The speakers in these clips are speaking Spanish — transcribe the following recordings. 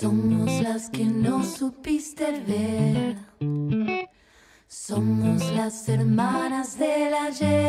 Somos las que no supiste ver. Somos las hermanas del ayer.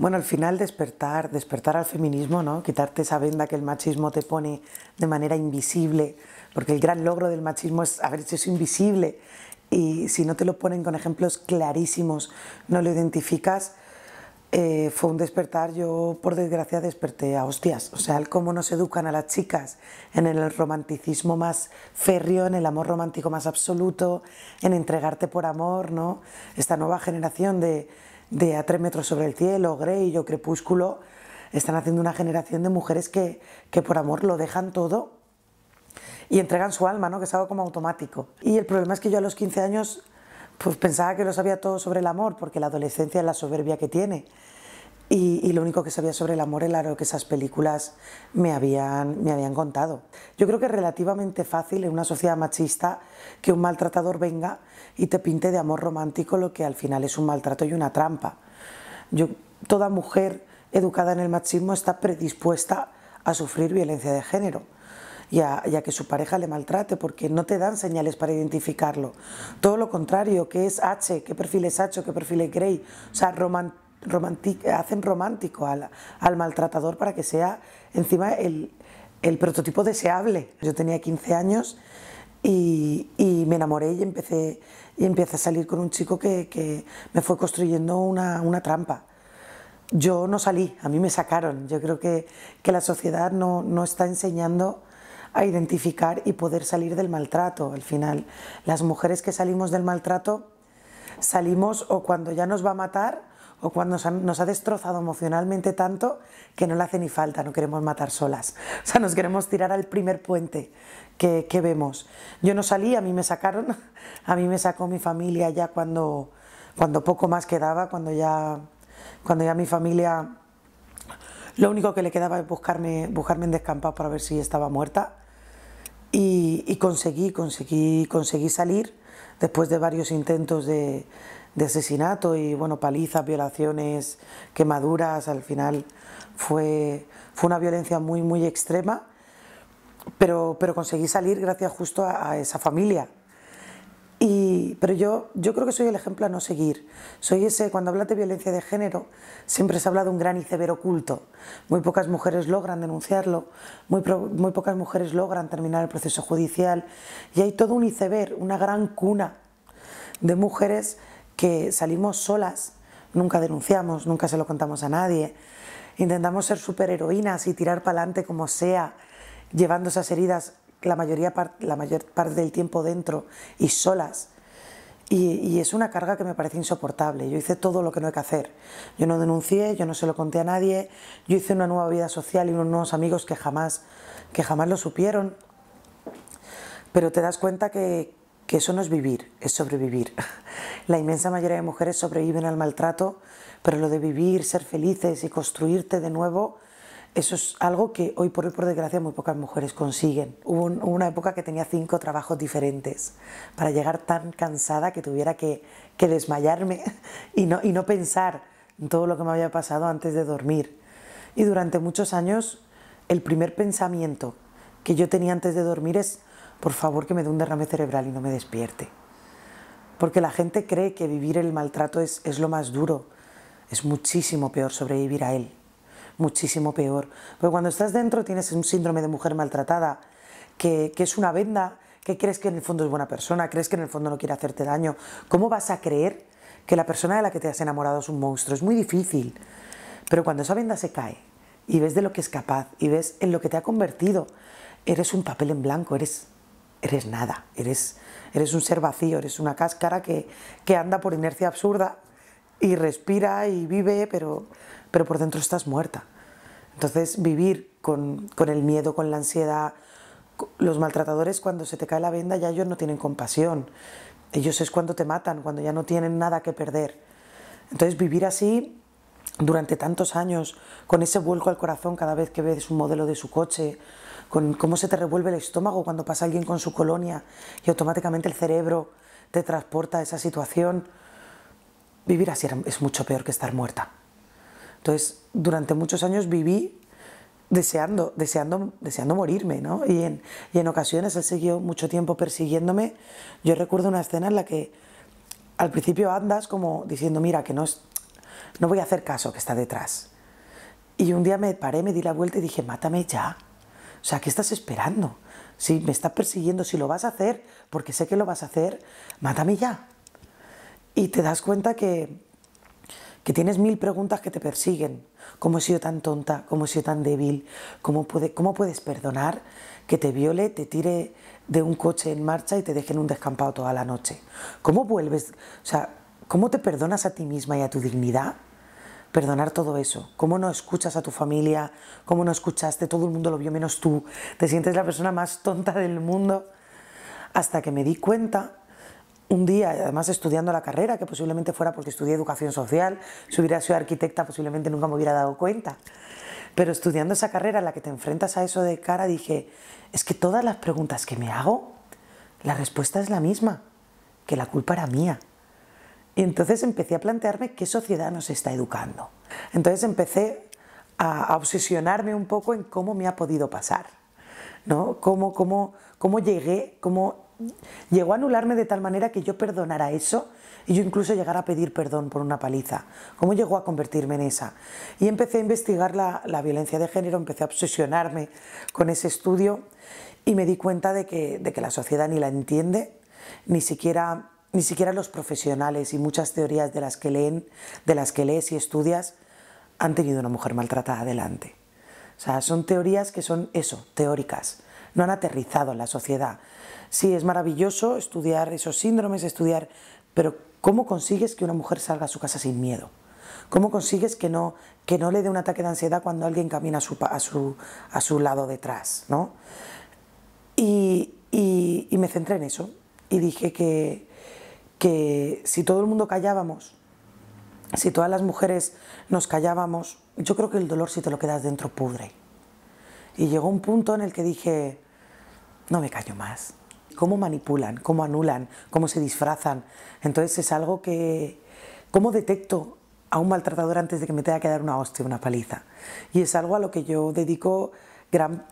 Bueno, al final despertar, despertar al feminismo, ¿no? Quitarte esa venda que el machismo te pone de manera invisible, porque el gran logro del machismo es haber hecho eso invisible y si no te lo ponen con ejemplos clarísimos, no lo identificas, eh, fue un despertar, yo por desgracia desperté a hostias, o sea, el cómo nos educan a las chicas en el romanticismo más férreo, en el amor romántico más absoluto, en entregarte por amor, ¿no? Esta nueva generación de de A tres metros sobre el cielo, Grey o Crepúsculo, están haciendo una generación de mujeres que, por amor lo dejan todo y entregan su alma, ¿no? que es algo como automático. Y el problema es que yo a los 15 años pues pensaba que lo sabía todo sobre el amor, porque la adolescencia es la soberbia que tiene. Y, lo único que sabía sobre el amor era lo que esas películas me habían, me habían contado. Yo creo que es relativamente fácil en una sociedad machista que un maltratador venga y te pinte de amor romántico lo que al final es un maltrato y una trampa. Yo, toda mujer educada en el machismo está predispuesta a sufrir violencia de género y a, que su pareja le maltrate porque no te dan señales para identificarlo. Todo lo contrario, ¿qué es H? ¿Qué perfil es H? ¿Qué perfil es Grey? O sea, hacen romántico al, maltratador para que sea encima el, el prototipo deseable. Yo tenía 15 años y, me enamoré y empecé, y empecé a salir con un chico que, me fue construyendo una, trampa. Yo no salí, a mí me sacaron. Yo creo que, la sociedad no, está enseñando a identificar y poder salir del maltrato al final. Las mujeres que salimos del maltrato salimos o cuando ya nos va a matar o cuando nos ha, destrozado emocionalmente tanto que no le hace ni falta, no queremos matar solas. O sea, nos queremos tirar al primer puente que, vemos. Yo no salí, a mí me sacaron, a mí me sacó mi familia ya cuando, cuando poco más quedaba, cuando ya, cuando ya mi familia lo único que le quedaba es buscarme, en descampado para ver si estaba muerta. Y, y conseguí, conseguí, conseguí salir después de varios intentos de, de asesinato y bueno, palizas, violaciones, quemaduras, al final fue, fue una violencia muy, muy extrema, pero, pero conseguí salir gracias justo a, esa familia. pero yo, yo creo que soy el ejemplo a no seguir. Soy ese, cuando hablas de violencia de género, siempre se habla de un gran iceberg oculto. Muy pocas mujeres logran denunciarlo, muy, muy pocas mujeres logran terminar el proceso judicial. Y hay todo un iceberg, una gran cuna de mujeres que salimos solas, nunca denunciamos, nunca se lo contamos a nadie, intentamos ser superheroínas y tirar para adelante como sea, llevando esas heridas la, mayoría la mayor parte del tiempo dentro y solas. Y, es una carga que me parece insoportable. Yo hice todo lo que no hay que hacer. Yo no denuncié, yo no se lo conté a nadie, yo hice una nueva vida social y unos nuevos amigos que jamás, que jamás lo supieron. Pero te das cuenta que, que eso no es vivir, es sobrevivir. La inmensa mayoría de mujeres sobreviven al maltrato, pero lo de vivir, ser felices y construirte de nuevo, eso es algo que hoy por hoy, por desgracia, muy pocas mujeres consiguen. Hubo una época que tenía cinco trabajos diferentes para llegar tan cansada que tuviera que, desmayarme y no pensar en todo lo que me había pasado antes de dormir. Y durante muchos años, el primer pensamiento que yo tenía antes de dormir es por favor que me dé un derrame cerebral y no me despierte. Porque la gente cree que vivir el maltrato es, lo más duro. Es muchísimo peor sobrevivir a él. Muchísimo peor. Porque cuando estás dentro tienes un síndrome de mujer maltratada, que, que es una venda, que crees que en el fondo es buena persona, crees que en el fondo no quiere hacerte daño. ¿Cómo vas a creer que la persona de la que te has enamorado es un monstruo? Es muy difícil. Pero cuando esa venda se cae y ves de lo que es capaz y ves en lo que te ha convertido, eres un papel en blanco, eres eres nada, eres, eres un ser vacío, eres una cáscara que, anda por inercia absurda y respira y vive, pero, pero por dentro estás muerta. Entonces vivir con, con, el miedo, con la ansiedad, los maltratadores cuando se te cae la venda ya ellos no tienen compasión, ellos es cuando te matan, cuando ya no tienen nada que perder. Entonces vivir así durante tantos años, con ese vuelco al corazón cada vez que ves un modelo de su coche, con cómo se te revuelve el estómago cuando pasa alguien con su colonia y automáticamente el cerebro te transporta a esa situación. Vivir así es mucho peor que estar muerta. Entonces, durante muchos años viví deseando, deseando, deseando morirme, ¿no? Y en, ocasiones él siguió mucho tiempo persiguiéndome. Yo recuerdo una escena en la que al principio andas como diciendo, mira, que no, es, no voy a hacer caso que está detrás. Y un día me paré, me di la vuelta y dije, mátame ya. O sea, ¿qué estás esperando? Si me estás persiguiendo, si lo vas a hacer, porque sé que lo vas a hacer, mátame ya. Y te das cuenta que, que tienes mil preguntas que te persiguen. ¿Cómo he sido tan tonta? ¿Cómo he sido tan débil? ¿Cómo, cómo puedes perdonar que te viole, te tire de un coche en marcha y te deje en un descampado toda la noche? ¿Cómo vuelves? O sea, ¿cómo te perdonas a ti misma y a tu dignidad perdonar todo eso. ¿Cómo no escuchas a tu familia? ¿Cómo no escuchaste? Todo el mundo lo vio menos tú. Te sientes la persona más tonta del mundo. Hasta que me di cuenta un día, además estudiando la carrera, que posiblemente fuera porque estudié educación social, si hubiera sido arquitecta posiblemente nunca me hubiera dado cuenta. Pero estudiando esa carrera la que te enfrentas a eso de cara, dije, es que todas las preguntas que me hago, la respuesta es la misma, que la culpa era mía. Y entonces empecé a plantearme qué sociedad nos está educando. Entonces empecé a, obsesionarme un poco en cómo me ha podido pasar, ¿no? Cómo, cómo, cómo llegué, cómo llegó a anularme de tal manera que yo perdonara eso y yo incluso llegara a pedir perdón por una paliza. ¿Cómo llegó a convertirme en esa? Y empecé a investigar la, violencia de género, empecé a obsesionarme con ese estudio y me di cuenta de que, de que la sociedad ni la entiende, ni siquiera ni siquiera los profesionales y muchas teorías de las que leen, de las que lees y estudias, han tenido una mujer maltratada adelante. O sea, son teorías que son eso, teóricas, no han aterrizado en la sociedad. Sí, es maravilloso estudiar esos síndromes, estudiar, pero ¿cómo consigues que una mujer salga a su casa sin miedo? ¿Cómo consigues que no, que no le dé un ataque de ansiedad cuando alguien camina a su, a su, lado detrás? ¿no? y me centré en eso y dije que, que si todo el mundo callábamos, si todas las mujeres nos callábamos, yo creo que el dolor si te lo quedas dentro pudre. Y llegó un punto en el que dije, no me callo más. ¿Cómo manipulan? ¿Cómo anulan? ¿Cómo se disfrazan? Entonces es algo que... ¿Cómo detecto a un maltratador antes de que me tenga que dar una hostia, una paliza? Y es algo a lo que yo dedico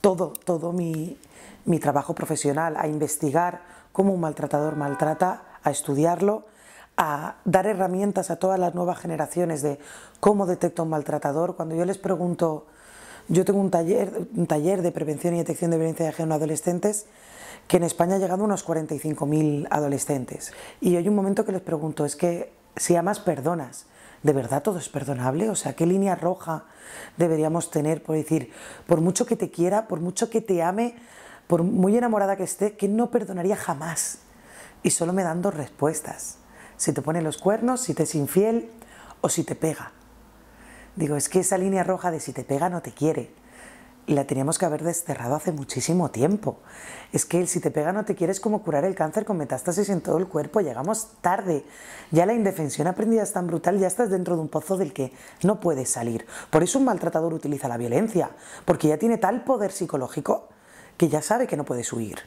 todo, todo mi, mi trabajo profesional, a investigar cómo un maltratador maltrata a estudiarlo, a dar herramientas a todas las nuevas generaciones de cómo detecta un maltratador. Cuando yo les pregunto, yo tengo un taller, un taller de prevención y detección de violencia de género en adolescentes, que en España ha llegado a unos 45.000 adolescentes. Y hay un momento que les pregunto, es que si amas, perdonas. ¿De verdad todo es perdonable? O sea, ¿qué línea roja deberíamos tener por decir, por mucho que te quiera, por mucho que te ame, por muy enamorada que esté, que no perdonaría jamás? y solo me dan dos respuestas. Si te pone los cuernos, si te es infiel o si te pega. Digo, es que esa línea roja de si te pega no te quiere. La teníamos que haber desterrado hace muchísimo tiempo. Es que el si te pega no te quiere es como curar el cáncer con metástasis en todo el cuerpo. Llegamos tarde. Ya la indefensión aprendida es tan brutal, ya estás dentro de un pozo del que no puedes salir. Por eso un maltratador utiliza la violencia, porque ya tiene tal poder psicológico que ya sabe que no puedes huir.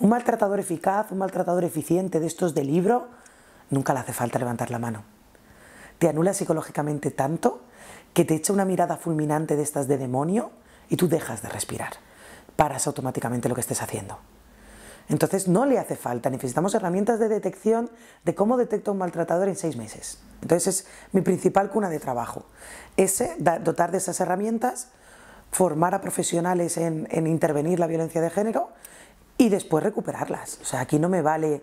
Un maltratador eficaz, un maltratador eficiente de estos de libro, nunca le hace falta levantar la mano. Te anula psicológicamente tanto que te echa una mirada fulminante de estas de demonio y tú dejas de respirar. Paras automáticamente lo que estés haciendo. Entonces no le hace falta, necesitamos herramientas de detección de cómo detecto un maltratador en seis meses. Entonces es mi principal cuna de trabajo. Ese, dotar de esas herramientas, formar a profesionales en intervenir la violencia de género y después recuperarlas. O sea, aquí no me vale,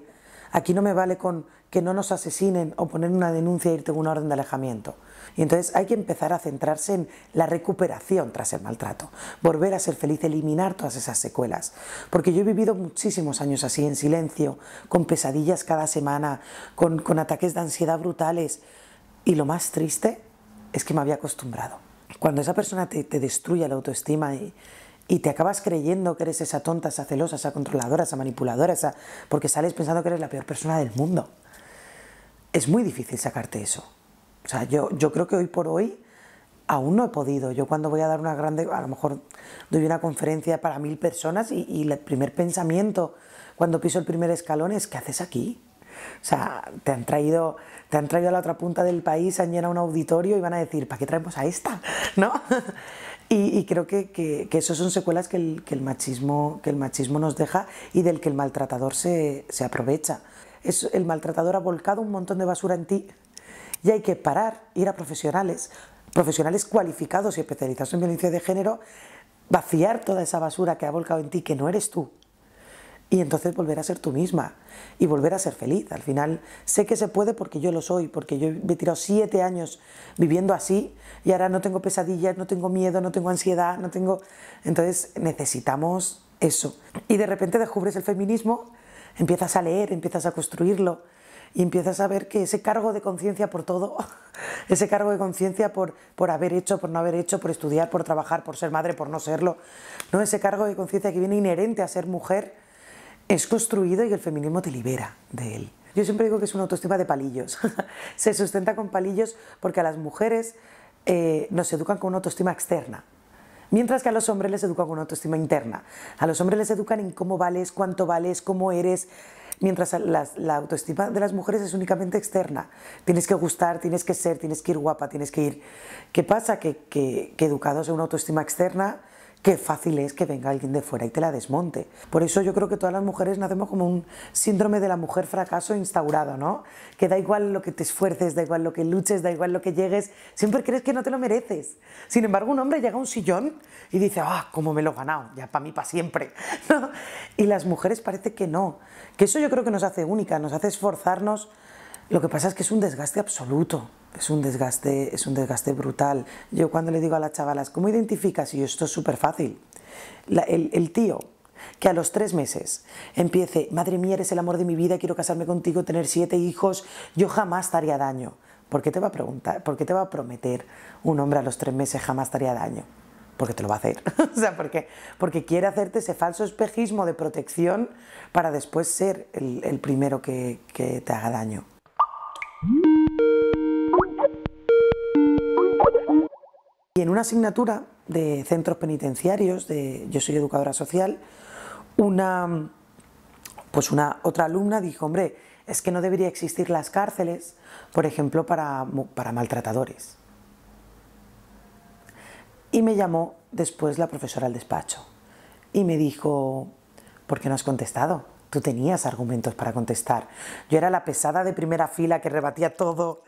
aquí no me vale con que no nos asesinen o poner una denuncia e irte con una orden de alejamiento. Y entonces hay que empezar a centrarse en la recuperación tras el maltrato, volver a ser feliz, eliminar todas esas secuelas. Porque yo he vivido muchísimos años así, en silencio, con pesadillas cada semana, con, ataques de ansiedad brutales. Y lo más triste es que me había acostumbrado. Cuando esa persona te, te destruye la autoestima y, y te acabas creyendo que eres esa tonta, esa celosa, esa controladora, esa manipuladora, esa... porque sales pensando que eres la peor persona del mundo. Es muy difícil sacarte eso. O sea, yo, yo creo que hoy por hoy aún no he podido. Yo cuando voy a dar una grande, a lo mejor doy una conferencia para mil personas y, el primer pensamiento cuando piso el primer escalón es ¿qué haces aquí? O sea, te han traído, te han traído a la otra punta del país, han llenado un auditorio y van a decir, ¿para qué traemos a esta? ¿No? Y, creo que, esas son secuelas que el, machismo, que el machismo nos deja y del que el maltratador se, aprovecha. Es, el maltratador ha volcado un montón de basura en ti y hay que parar, ir a profesionales, profesionales cualificados y especializados en violencia de género, vaciar toda esa basura que ha volcado en ti, que no eres tú, y entonces volver a ser tú misma y volver a ser feliz. Al final sé que se puede porque yo lo soy, porque yo me he tirado siete años viviendo así y ahora no tengo pesadillas, no tengo miedo, no tengo ansiedad, no tengo... Entonces necesitamos eso. Y de repente descubres el feminismo, empiezas a leer, empiezas a construirlo y empiezas a ver que ese cargo de conciencia por todo, ese cargo de conciencia por, por haber hecho, por no haber hecho, por estudiar, por trabajar, por ser madre, por no serlo, no ese cargo de conciencia que viene inherente a ser mujer, es construido y el feminismo te libera de él. Yo siempre digo que es una autoestima de palillos. se sustenta con palillos porque a las mujeres eh, nos educan con una autoestima externa. Mientras que a los hombres les educan con una autoestima interna. A los hombres les educan en cómo vales, cuánto vales, cómo eres. Mientras la, la autoestima de las mujeres es únicamente externa. Tienes que gustar, tienes que ser, tienes que ir guapa, tienes que ir... ¿Qué pasa? Que, que educados en una autoestima externa qué fácil es que venga alguien de fuera y te la desmonte. Por eso yo creo que todas las mujeres nacemos como un síndrome de la mujer fracaso instaurado, ¿no? Que da igual lo que te esfuerces, da igual lo que luches, da igual lo que llegues, siempre crees que no te lo mereces. Sin embargo, un hombre llega a un sillón y dice, ah, cómo me lo he ganado, ya para mí, para siempre. Y las mujeres parece que no. Que eso yo creo que nos hace únicas, nos hace esforzarnos. Lo que pasa es que es un desgaste absoluto es un desgaste, es un desgaste brutal. Yo cuando le digo a las chavalas, ¿cómo identificas? Y esto es súper fácil. El, tío que a los tres meses empiece, madre mía, eres el amor de mi vida, quiero casarme contigo, tener siete hijos, yo jamás estaría daño. ¿Por qué te va a preguntar? ¿Por te va a prometer un hombre a los tres meses jamás estaría daño? Porque te lo va a hacer. o sea, porque, quiere hacerte ese falso espejismo de protección para después ser el, primero que te haga daño. Y en una asignatura de centros penitenciarios, de, yo soy educadora social, una, pues una otra alumna dijo, hombre, es que no debería existir las cárceles, por ejemplo, para, maltratadores. Y me llamó después la profesora al despacho y me dijo, ¿por qué no has contestado? Tú tenías argumentos para contestar. Yo era la pesada de primera fila que rebatía todo.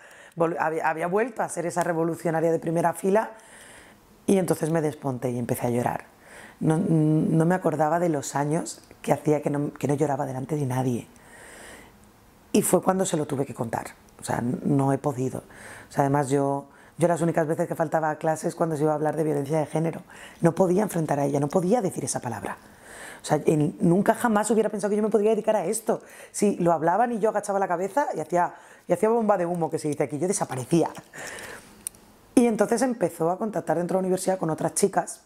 había vuelto a ser esa revolucionaria de primera fila y entonces me desponté y empecé a llorar. Mm, no, me acordaba de los años que hacía que no, lloraba delante de nadie. Y fue cuando se lo tuve que contar. O sea, no he podido. O sea, además yo, yo las únicas veces que faltaba a clases cuando se iba a hablar de violencia de género. No podía enfrentar a ella, no podía decir esa palabra. O sea, nunca jamás hubiera pensado que yo me podría dedicar a esto. Si lo hablaban y yo agachaba la cabeza y hacía, y hacía bomba de humo, que se dice aquí, yo desaparecía. Y entonces empezó a contactar dentro de la universidad con otras chicas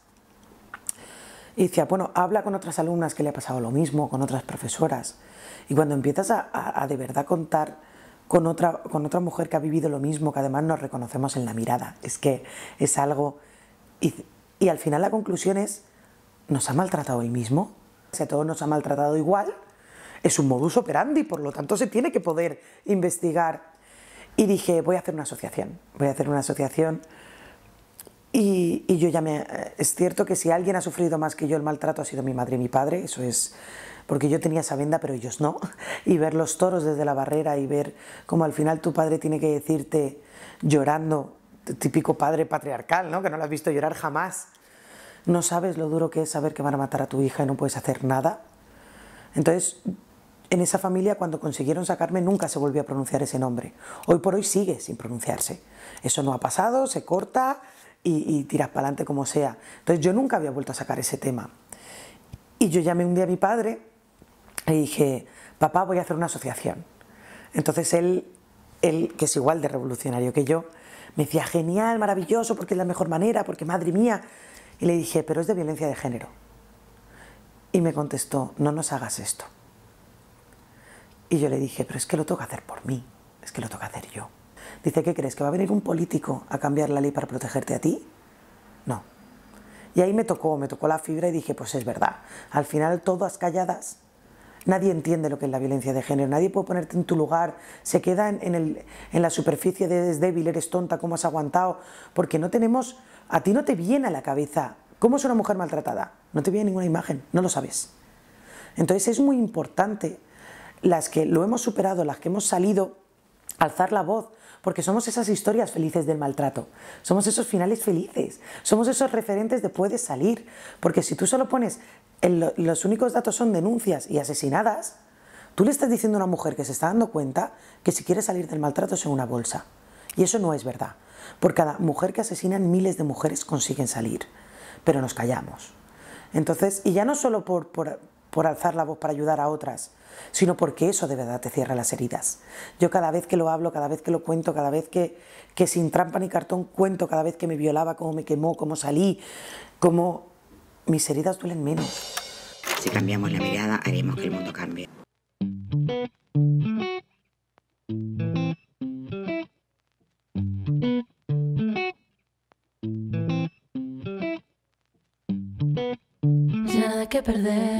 y decía, bueno, habla con otras alumnas que le ha pasado lo mismo, con otras profesoras. Y cuando empiezas a, de verdad contar con otra, con otra mujer que ha vivido lo mismo, que además nos reconocemos en la mirada, es que es algo... Y, al final la conclusión es, ¿nos ha maltratado hoy mismo? Si a todos nos ha maltratado igual, es un modus operandi, por lo tanto se tiene que poder investigar y dije, voy a hacer una asociación, voy a hacer una asociación. Y, y, yo ya me... Eh, es cierto que si alguien ha sufrido más que yo el maltrato ha sido mi madre y mi padre, eso es porque yo tenía esa venda pero ellos no. Y ver los toros desde la barrera y ver como al final tu padre tiene que decirte llorando, típico padre patriarcal, ¿no? que no lo has visto llorar jamás. No sabes lo duro que es saber que van a matar a tu hija y no puedes hacer nada. Entonces en esa familia cuando consiguieron sacarme nunca se volvió a pronunciar ese nombre. Hoy por hoy sigue sin pronunciarse. Eso no ha pasado, se corta y, tiras para adelante como sea. Entonces yo nunca había vuelto a sacar ese tema. Y yo llamé un día a mi padre y dije, papá, voy a hacer una asociación. Entonces él, él que es igual de revolucionario que yo, me decía, genial, maravilloso, porque es la mejor manera, porque madre mía. Y le dije, pero es de violencia de género. Y me contestó, no nos hagas esto. Y yo le dije, pero es que lo tengo que hacer por mí, es que lo tengo que hacer yo. Dice, ¿qué crees? ¿Que va a venir un político a cambiar la ley para protegerte a ti? No. Y ahí me tocó, me tocó la fibra y dije, pues es verdad. Al final todas calladas. Nadie entiende lo que es la violencia de género, nadie puede ponerte en tu lugar, se queda en, el, en la superficie de eres débil, eres tonta, cómo has aguantado, porque no tenemos, a ti no te viene a la cabeza cómo es una mujer maltratada, no te viene ninguna imagen, no lo sabes. Entonces es muy importante las que lo hemos superado, las que hemos salido, alzar la voz, porque somos esas historias felices del maltrato, somos esos finales felices, somos esos referentes de puedes salir, porque si tú solo pones, los únicos datos son denuncias y asesinadas, tú le estás diciendo a una mujer que se está dando cuenta que si quiere salir del maltrato es en una bolsa. Y eso no es verdad. Por cada mujer que asesinan, miles de mujeres consiguen salir, pero nos callamos. Entonces, y ya no solo por por alzar la voz para ayudar a otras, sino porque eso de verdad te cierra las heridas. Yo cada vez que lo hablo, cada vez que lo cuento, cada vez que, que sin trampa ni cartón cuento, cada vez que me violaba, cómo me quemó, cómo salí, cómo mis heridas duelen menos. Si cambiamos la mirada, haremos que el mundo cambie. que perder.